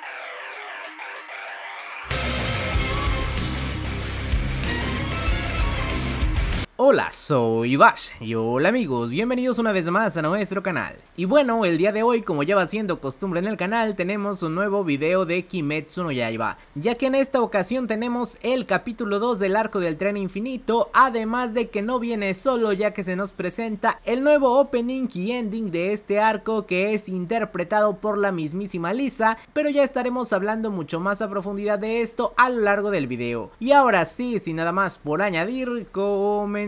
Yeah. Hola, soy Bash y hola amigos, bienvenidos una vez más a nuestro canal. Y bueno, el día de hoy, como ya va siendo costumbre en el canal, tenemos un nuevo video de Kimetsu no Yaiba, ya que en esta ocasión tenemos el capítulo 2 del Arco del Tren Infinito, además de que no viene solo ya que se nos presenta el nuevo opening y ending de este arco que es interpretado por la mismísima Lisa, pero ya estaremos hablando mucho más a profundidad de esto a lo largo del video. Y ahora sí, sin nada más por añadir, comenzamos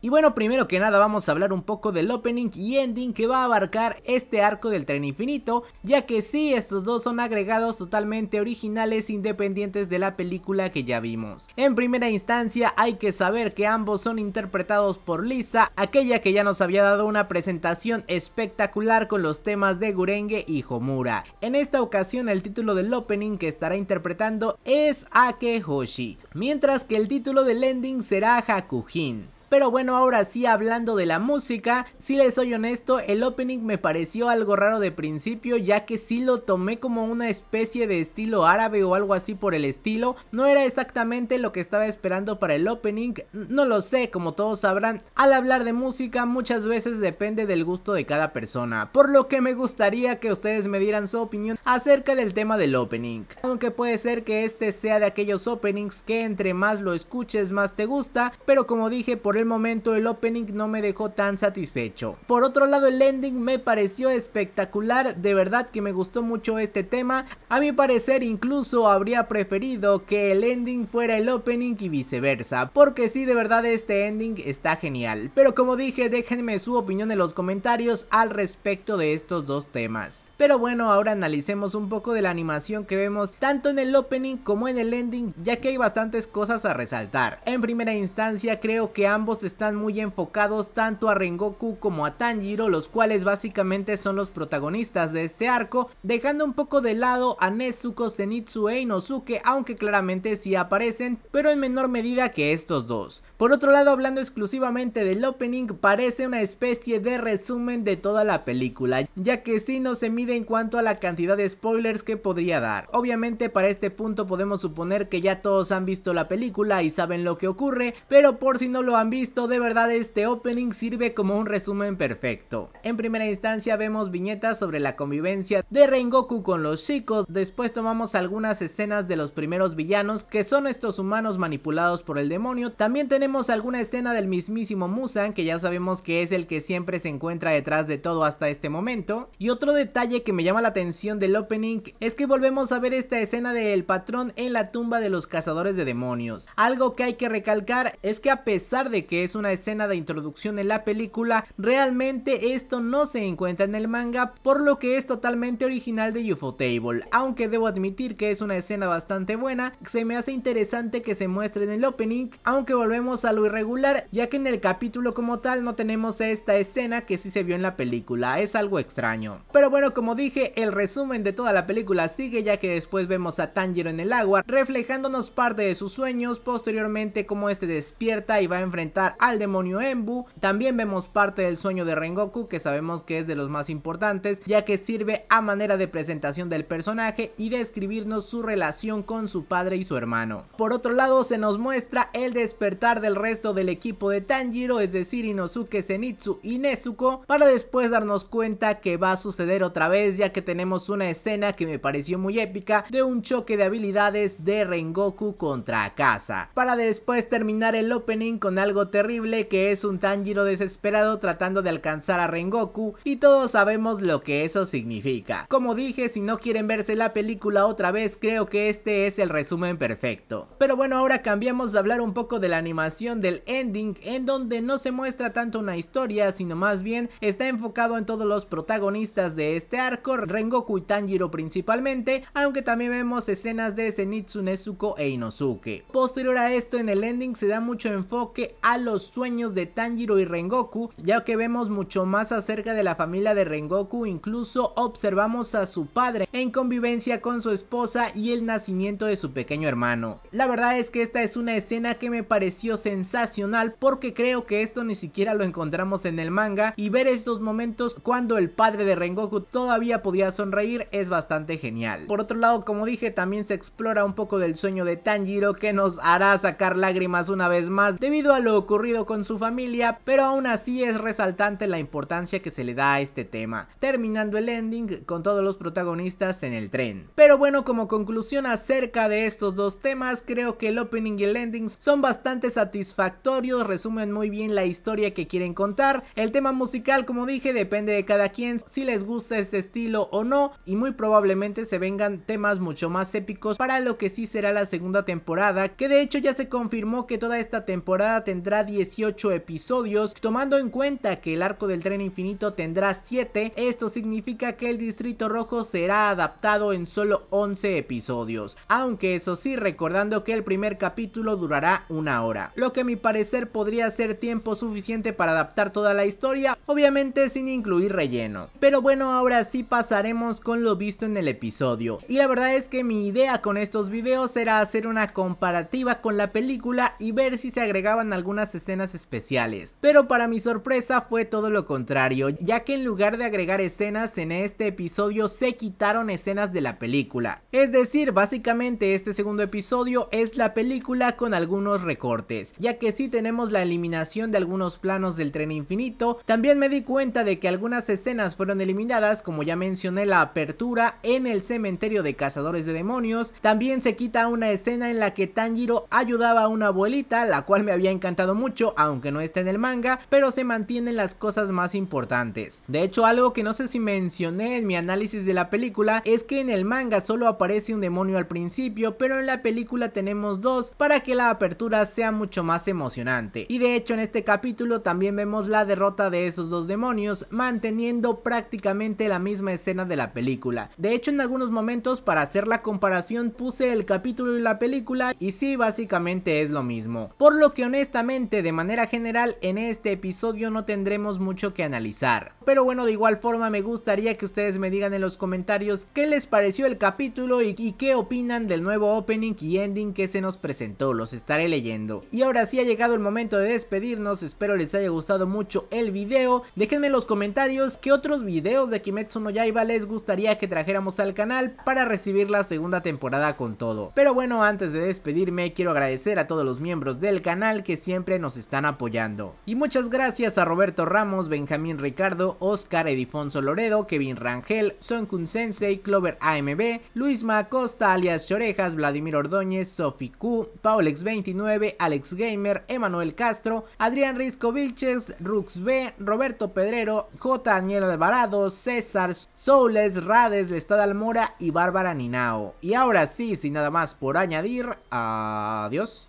Y bueno, primero que nada vamos a hablar un poco del opening y ending que va a abarcar este arco del tren infinito, ya que sí, estos dos son agregados totalmente originales independientes de la película que ya vimos. En primera instancia hay que saber que ambos son interpretados por Lisa, aquella que ya nos había dado una presentación espectacular con los temas de Gurenge y Homura. En esta ocasión el título del opening que estará interpretando es Ake Hoshi, mientras que el título del ending será Hakujin. Pero bueno, ahora sí hablando de la música, si les soy honesto, el opening me pareció algo raro de principio ya que sí lo tomé como una especie de estilo árabe o algo así por el estilo. No era exactamente lo que estaba esperando para el opening, no lo sé, como todos sabrán, al hablar de música muchas veces depende del gusto de cada persona, por lo que me gustaría que ustedes me dieran su opinión acerca del tema del opening. Aunque puede ser que este sea de aquellos openings que entre más lo escuches más te gusta, pero como dije por el momento el opening no me dejó tan satisfecho. Por otro lado el ending me pareció espectacular, de verdad que me gustó mucho este tema, a mi parecer incluso habría preferido que el ending fuera el opening y viceversa, porque sí de verdad este ending está genial. Pero como dije déjenme su opinión en los comentarios al respecto de estos dos temas. Pero bueno ahora analicemos un poco de la animación que vemos tanto en el opening como en el ending ya que hay bastantes cosas a resaltar. En primera instancia creo que ambos están muy enfocados tanto a Rengoku como a Tanjiro, los cuales básicamente son los protagonistas de este arco, dejando un poco de lado a Nezuko, Zenitsu e Inosuke, aunque claramente sí aparecen, pero en menor medida que estos dos. Por otro lado, hablando exclusivamente del opening, parece una especie de resumen de toda la película, ya que sí no se mide en cuanto a la cantidad de spoilers que podría dar. Obviamente para este punto podemos suponer que ya todos han visto la película y saben lo que ocurre, pero por si no lo han visto, de verdad este opening sirve como un resumen perfecto. En primera instancia vemos viñetas sobre la convivencia de Rengoku con los chicos, después tomamos algunas escenas de los primeros villanos que son estos humanos manipulados por el demonio, también tenemos alguna escena del mismísimo Musan que ya sabemos que es el que siempre se encuentra detrás de todo hasta este momento, y otro detalle que me llama la atención del opening es que volvemos a ver esta escena del patrón en la tumba de los cazadores de demonios, algo que hay que recalcar es que a pesar de que es una escena de introducción en la película, realmente esto no se encuentra en el manga, por lo que es totalmente original de UFO Table, aunque debo admitir que es una escena bastante buena, se me hace interesante que se muestre en el opening, aunque volvemos a lo irregular, ya que en el capítulo como tal no tenemos esta escena que sí se vio en la película, es algo extraño. Pero bueno, como dije, el resumen de toda la película sigue ya que después vemos a Tanjiro en el agua, reflejándonos parte de sus sueños, posteriormente como este despierta y va a enfrentar al demonio Embu. También vemos parte del sueño de Rengoku que sabemos que es de los más importantes ya que sirve a manera de presentación del personaje y describirnos su relación con su padre y su hermano. Por otro lado se nos muestra el despertar del resto del equipo de Tanjiro es decir Inosuke, Zenitsu y Nezuko para después darnos cuenta que va a suceder otra vez ya que tenemos una escena que me pareció muy épica de un choque de habilidades de Rengoku contra Akasa. Para después terminar el opening con algo terrible que es un Tanjiro desesperado tratando de alcanzar a Rengoku y todos sabemos lo que eso significa. Como dije, si no quieren verse la película otra vez, creo que este es el resumen perfecto. Pero bueno, ahora cambiamos a hablar un poco de la animación del ending, en donde no se muestra tanto una historia, sino más bien está enfocado en todos los protagonistas de este arco, Rengoku y Tanjiro principalmente, aunque también vemos escenas de Zenitsu, Nezuko e Inosuke. Posterior a esto, en el ending se da mucho enfoque a a los sueños de Tanjiro y Rengoku, ya que vemos mucho más acerca de la familia de Rengoku, incluso observamos a su padre en convivencia con su esposa y el nacimiento de su pequeño hermano. La verdad es que esta es una escena que me pareció sensacional porque creo que esto ni siquiera lo encontramos en el manga y ver estos momentos cuando el padre de Rengoku todavía podía sonreír es bastante genial. Por otro lado, como dije, también se explora un poco del sueño de Tanjiro que nos hará sacar lágrimas una vez más debido a lo ocurrido con su familia, pero aún así es resaltante la importancia que se le da a este tema, terminando el ending con todos los protagonistas en el tren. Pero bueno, como conclusión acerca de estos dos temas, creo que el opening y el ending son bastante satisfactorios, resumen muy bien la historia que quieren contar. El tema musical, como dije, depende de cada quien si les gusta este estilo o no, y muy probablemente se vengan temas mucho más épicos para lo que sí será la segunda temporada, que de hecho ya se confirmó que toda esta temporada tendrá 18 episodios, tomando en cuenta que el arco del tren infinito tendrá 7, esto significa que el Distrito Rojo será adaptado en solo 11 episodios, aunque eso sí recordando que el primer capítulo durará una hora, lo que a mi parecer podría ser tiempo suficiente para adaptar toda la historia, obviamente sin incluir relleno. Pero bueno, ahora sí pasaremos con lo visto en el episodio, y la verdad es que mi idea con estos videos era hacer una comparativa con la película y ver si se agregaban algunas escenas especiales. Pero para mi sorpresa fue todo lo contrario, ya que en lugar de agregar escenas en este episodio se quitaron escenas de la película. Es decir, básicamente este segundo episodio es la película con algunos recortes, ya que si tenemos la eliminación de algunos planos del tren infinito, también me di cuenta de que algunas escenas fueron eliminadas, como ya mencioné la apertura en el cementerio de cazadores de demonios, también se quita una escena en la que Tanjiro ayudaba a una abuelita, la cual me había encantado mucho, aunque no esté en el manga, pero se mantienen las cosas más importantes. De hecho, algo que no sé si mencioné en mi análisis de la película es que en el manga solo aparece un demonio al principio, pero en la película tenemos dos para que la apertura sea mucho más emocionante. Y de hecho en este capítulo también vemos la derrota de esos dos demonios, manteniendo prácticamente la misma escena de la película. De hecho en algunos momentos para hacer la comparación puse el capítulo y la película y sí básicamente es lo mismo. Por lo que honestamente de manera general en este episodio no tendremos mucho que analizar. Pero bueno, de igual forma me gustaría que ustedes me digan en los comentarios qué les pareció el capítulo y, y qué opinan del nuevo opening y ending que se nos presentó, los estaré leyendo. Y ahora sí ha llegado el momento de despedirnos, espero les haya gustado mucho el video, déjenme en los comentarios qué otros videos de Kimetsu no Yaiba les gustaría que trajéramos al canal para recibir la segunda temporada con todo. Pero bueno, antes de despedirme quiero agradecer a todos los miembros del canal que siempre nos están apoyando. Y muchas gracias a Roberto Ramos, Benjamín Ricardo, Oscar Edifonso Loredo, Kevin Rangel, Son Kun Sensei, Clover AMB, Luis Macosta alias Chorejas, Vladimir Ordóñez, Sofi Q, Paulex29, Alex Gamer, Emanuel Castro, Adrián Risco Vilches, Rux B, Roberto Pedrero, J. Daniel Alvarado, César, Soules, Rades, Lestad Almora y Bárbara Ninao. Y ahora sí, sin nada más por añadir, adiós.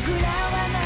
僕らは